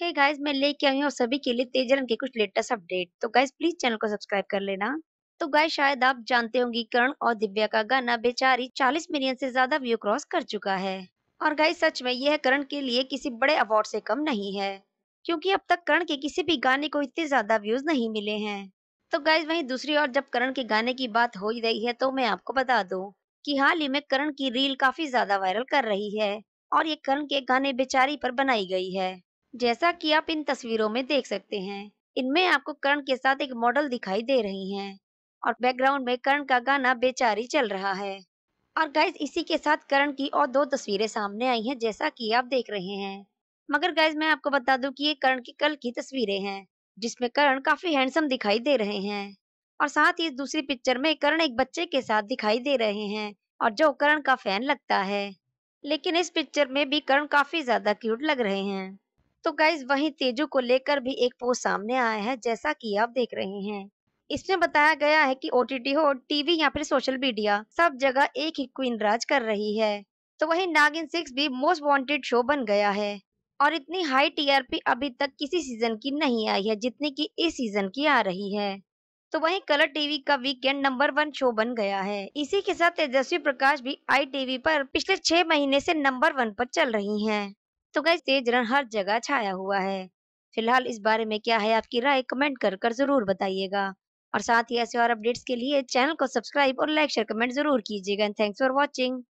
हे hey guys मैं लेके आई हूँ सभी के लिए तेजरन के कुछ लेटेस्ट अपडेट तो गाइस प्लीज चैनल को सब्सक्राइब कर लेना तो गाइस शायद आप जानते होंगी करण और दिव्या का गाना बेचारी 40 मिलियन से ज्यादा व्यू क्रॉस कर चुका है और गाइस सच में यह करण के लिए किसी बड़े अवार्ड से कम नहीं है क्योंकि अब तक करण के किसी भी गाने को इतने ज्यादा व्यूज नहीं मिले हैं तो गाइज वही दूसरी ओर जब करण के गाने की बात हो ही रही है तो मैं आपको बता दू कि हाल ही में करण की रील काफी ज्यादा वायरल कर रही है और ये करण के गाने बेचारी पर बनाई गई है जैसा कि आप इन तस्वीरों में देख सकते हैं इनमें आपको करण के साथ एक मॉडल दिखाई दे रही हैं और बैकग्राउंड में करण का गाना बेचारी चल रहा है और गाइज इसी के साथ करण की और दो तस्वीरें सामने आई हैं जैसा कि आप देख रहे हैं मगर गाइज मैं आपको बता दूं कि ये करण की कल की तस्वीरें हैं जिसमें करण काफी हैंडसम दिखाई दे रहे हैं और साथ ही दूसरी पिक्चर में करण एक बच्चे के साथ दिखाई दे रहे हैं और जो करण का फैन लगता है लेकिन इस पिक्चर में भी करण काफी ज्यादा क्यूट लग रहे हैं तो गाइज वहीं तेजू को लेकर भी एक पोस्ट सामने आया है जैसा कि आप देख रहे हैं इसमें बताया गया है कि ओटीटी हो टीवी या फिर सोशल मीडिया सब जगह एक ही क्वीन राज कर रही है तो वहीं नागिन सिक्स भी मोस्ट वांटेड शो बन गया है और इतनी हाई टीआरपी अभी तक किसी सीजन की नहीं आई है जितनी की इस सीजन की आ रही है तो वहीं कलर टीवी का वीकेंड नंबर वन शो बन गया है इसी के साथ तेजस्वी प्रकाश भी आई टीवी पर पिछले छह महीने से नंबर वन पर चल रही हैं। तो गैस तेज रन हर जगह छाया हुआ है फिलहाल इस बारे में क्या है आपकी राय कमेंट कर कर जरूर बताइएगा और साथ ही ऐसे और अपडेट्स के लिए चैनल को सब्सक्राइब और लाइक शेयर कमेंट जरूर कीजिएगा थैंक्स फॉर वॉचिंग